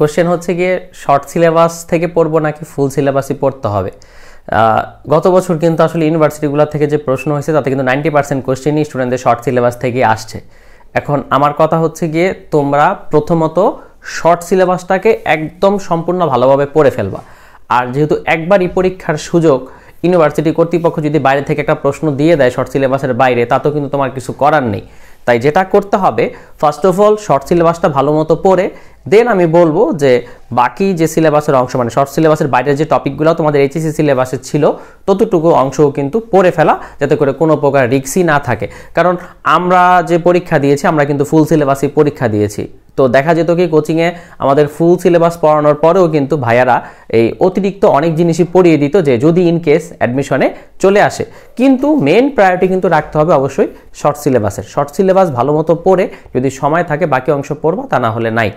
question হচ্ছে গিয়ে short syllabus থেকে পড়বো নাকি ফুল সিলেবাসই পড়তে হবে গত বছর কিন্তু আসলে ইউনিভার্সিটিগুলো থেকে যে প্রশ্ন হয়েছে তাতে কিন্তু নাইনটি পার্সেন্ট কোশ্চেনই স্টুডেন্টদের শর্ট সিলেবাস থেকে আসছে এখন আমার কথা হচ্ছে গিয়ে তোমরা প্রথমত শর্ট সিলেবাসটাকে একদম সম্পূর্ণ ভালোভাবে পড়ে ফেলবা আর যেহেতু একবারই পরীক্ষার সুযোগ ইউনিভার্সিটি কর্তৃপক্ষ যদি বাইরে থেকে একটা প্রশ্ন দিয়ে দেয় শর্ট সিলেবাসের বাইরে তাতেও কিন্তু তোমার কিছু করার নেই তাই যেটা করতে হবে ফার্স্ট অফ অল শর্ট সিলেবাসটা ভালো মতো পড়ে দেন আমি বলবো যে বাকি যে সিলেবাসের অংশ মানে শর্ট সিলেবাসের বাইরের যে টপিকগুলো তোমাদের এইচএসি সিলেবাসে ছিল ততটুকু অংশও কিন্তু পড়ে ফেলা যাতে করে কোনো প্রকার রিক্সই না থাকে কারণ আমরা যে পরীক্ষা দিয়েছি আমরা কিন্তু ফুল সিলেবাসই পরীক্ষা দিয়েছি তো দেখা যেত কি কোচিংয়ে আমাদের ফুল সিলেবাস পড়ানোর পরেও কিন্তু ভাইয়ারা এই অতিরিক্ত অনেক জিনিসই পড়িয়ে দিত যে যদি ইন কেস অ্যাডমিশনে চলে আসে কিন্তু মেন প্রায়োরিটি কিন্তু রাখতে হবে অবশ্যই শর্ট সিলেবাসের শর্ট সিলেবাস ভালো মতো পড়ে যদি যদি সময় থাকে বাকি অংশ পড়বো তা না হলে নাই